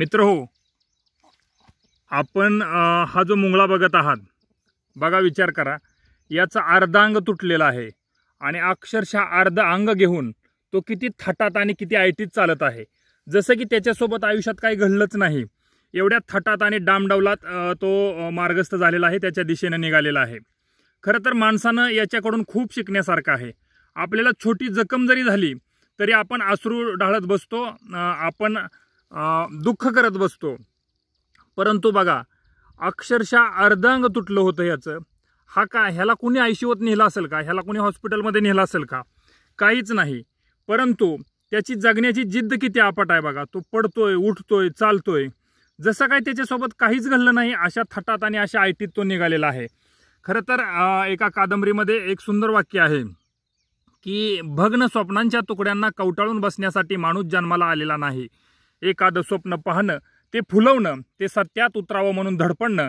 मित्र हो आपण हा जो मुंगळा बघत आहात बघा विचार करा याचा अर्धा अंग तुटलेला आहे आणि अक्षरशः अर्धा अंग घेऊन तो किती थटात आणि किती आयटीत चालत आहे जसं की त्याच्यासोबत आयुष्यात काही घडलंच नाही एवढ्या थटात आणि डामडवलात तो मार्गस्थ झालेला आहे त्याच्या दिशेनं निघालेला आहे खरं तर माणसानं याच्याकडून खूप शिकण्यासारखं आहे आपल्याला छोटी जखम जरी झाली तरी आपण आसरू ढाळत बसतो आपण दुःख करत बसतो परंतु बघा अक्षरशः अर्धांग तुटलं होतं याचं हा का ह्याला कुणी आयशीवत नेला असेल का ह्याला कुणी हॉस्पिटलमध्ये नेला असेल का काहीच नाही परंतु त्याची जगण्याची जिद्द किती आपट आहे बघा तो पडतोय उठतोय चालतोय जसं काय त्याच्यासोबत काहीच घडलं नाही अशा थटात आणि अशा आयटीत तो निघालेला आहे खरं तर एका कादंबरीमध्ये एक सुंदर वाक्य आहे की भग्न स्वप्नांच्या तुकड्यांना कवटाळून बसण्यासाठी माणूस जन्माला आलेला नाही एखादं स्वप्न पाहणं ते फुलवणं ते सत्यात उतरावं म्हणून धडपडणं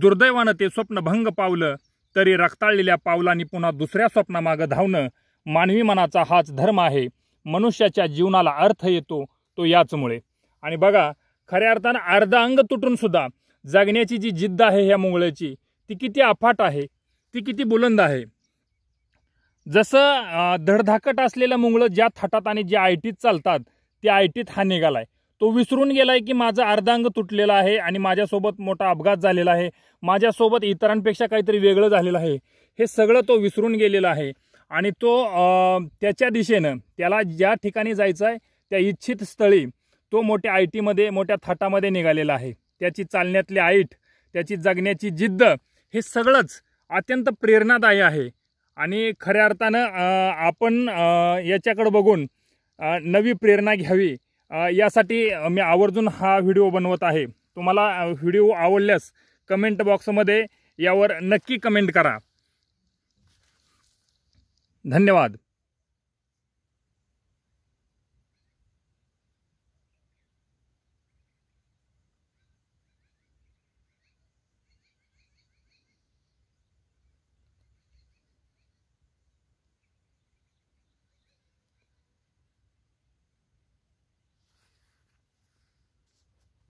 दुर्दैवानं ते स्वप्न भंग पावलं तरी रक्ताळलेल्या पावलांनी पुन्हा दुसऱ्या स्वप्नामागं धावणं मानवी मनाचा हाच धर्म आहे मनुष्याच्या जीवनाला अर्थ येतो तो याचमुळे आणि बघा खऱ्या अर्थानं अर्ध अंग तुटून सुद्धा जगण्याची जी जिद्द आहे ह्या मुंगळ्याची ती किती अफाट आहे ती किती बुलंद आहे जसं धडधाकट असलेलं मुंगळं ज्या थाटात आणि ज्या आयटीत चालतात त्या आयटीत हा निघालाय तो विसरून गेलाय की माझं अर्धांग तुटलेलं आहे आणि माझ्यासोबत मोठा अपघात झालेला आहे माझ्यासोबत इतरांपेक्षा काहीतरी वेगळं झालेलं आहे हे सगळं तो विसरून गेलेला आहे आणि तो त्याच्या दिशेनं त्याला ज्या ठिकाणी जायचं आहे त्या इच्छित स्थळी तो मोठ्या आय टीमध्ये मोठ्या थाटामध्ये निघालेला आहे त्याची चालण्यातली आईट त्याची जगण्याची जिद्द हे सगळंच अत्यंत प्रेरणादायी आहे आणि खऱ्या अर्थानं आपण याच्याकडं बघून नवी प्रेरणा घ्यावी यासाठी मी आवर्जून हा व्हिडिओ बनवत आहे तुम्हाला व्हिडिओ आवडल्यास कमेंट बॉक्समध्ये यावर नक्की कमेंट करा धन्यवाद